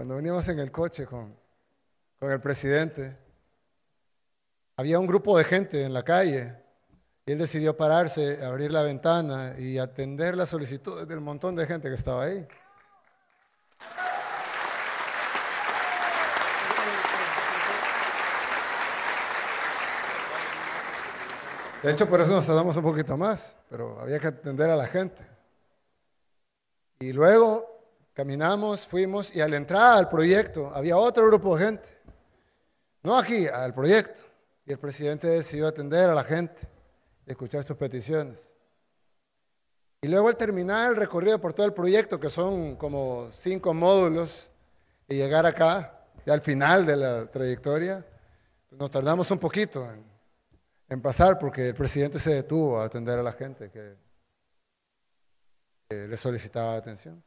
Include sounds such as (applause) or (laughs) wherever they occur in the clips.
cuando veníamos en el coche con, el presidente, había un grupo de gente en la calle y él decidió pararse, abrir la ventana y atender las solicitudes del montón de gente que estaba ahí. De hecho, por eso nos tardamos un poquito más, pero había que atender a la gente. Y luego Caminamos, fuimos y a la entrada al proyecto había otro grupo de gente. No aquí, al proyecto. Y el presidente decidió atender a la gente, escuchar sus peticiones. Y luego al terminar el recorrido por todo el proyecto, que son como cinco módulos, y llegar acá, ya al final de la trayectoria, nos tardamos un poquito en, pasar porque el presidente se detuvo a atender a la gente que le solicitaba atención.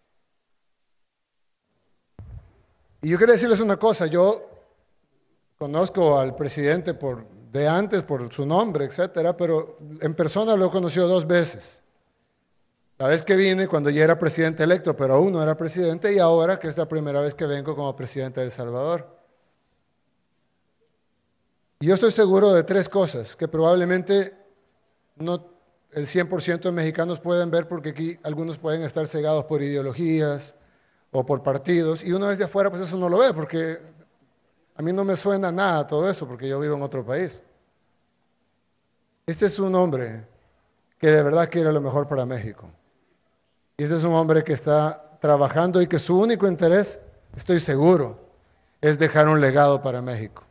Y yo quiero decirles una cosa, yo conozco al presidente por, de antes por su nombre, etcétera, pero en persona lo he conocido dos veces. La vez que vine cuando ya era presidente electo, pero aún no era presidente, y ahora que es la primera vez que vengo como presidente de El Salvador. Y yo estoy seguro de tres cosas que probablemente no el 100% de mexicanos pueden ver porque aquí algunos pueden estar cegados por ideologías, o por partidos, y uno desde afuera pues eso no lo ve, porque a mí no me suena nada todo eso, porque yo vivo en otro país. Este es un hombre que de verdad quiere lo mejor para México. Y este es un hombre que está trabajando y que su único interés, estoy seguro, es dejar un legado para México.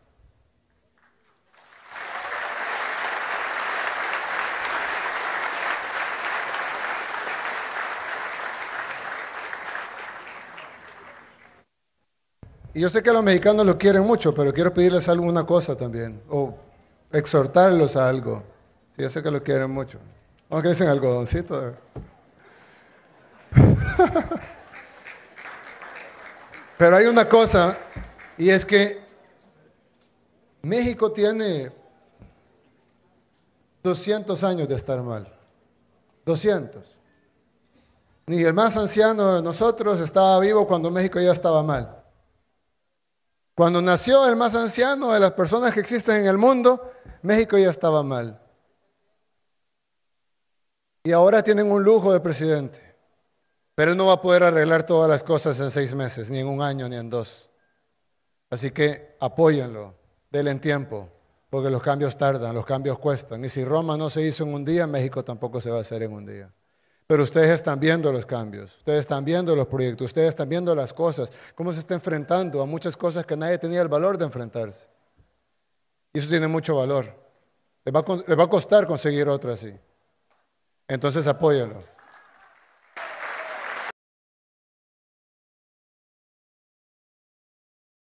Y yo sé que los mexicanos lo quieren mucho, pero quiero pedirles alguna cosa también, o exhortarlos a algo. Sí, yo sé que lo quieren mucho. crecer en algodoncito. (laughs) Pero hay una cosa, y es que México tiene 200 años de estar mal. 200. Ni el más anciano de nosotros estaba vivo cuando México ya estaba mal. Cuando nació el más anciano de las personas que existen en el mundo, México ya estaba mal. Y ahora tienen un lujo de presidente. Pero él no va a poder arreglar todas las cosas en seis meses, ni en un año, ni en dos. Así que apóyenlo, denle tiempo, porque los cambios tardan, los cambios cuestan. Y si Roma no se hizo en un día, México tampoco se va a hacer en un día. Pero ustedes están viendo los cambios, ustedes están viendo los proyectos, ustedes están viendo las cosas, cómo se está enfrentando a muchas cosas que nadie tenía el valor de enfrentarse. Y eso tiene mucho valor. le va a, costar conseguir otro así. Entonces apóyalo.